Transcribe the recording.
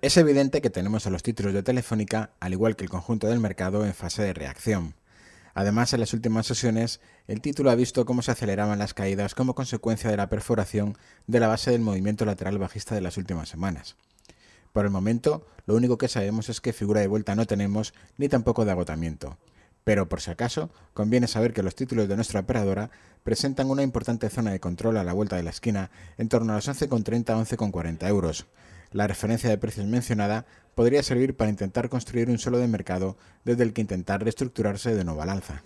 Es evidente que tenemos a los títulos de Telefónica, al igual que el conjunto del mercado, en fase de reacción. Además, en las últimas sesiones, el título ha visto cómo se aceleraban las caídas como consecuencia de la perforación de la base del movimiento lateral bajista de las últimas semanas. Por el momento, lo único que sabemos es que figura de vuelta no tenemos ni tampoco de agotamiento. Pero por si acaso, conviene saber que los títulos de nuestra operadora presentan una importante zona de control a la vuelta de la esquina en torno a los 11,30-11,40 euros, la referencia de precios mencionada podría servir para intentar construir un suelo de mercado desde el que intentar reestructurarse de nueva lanza.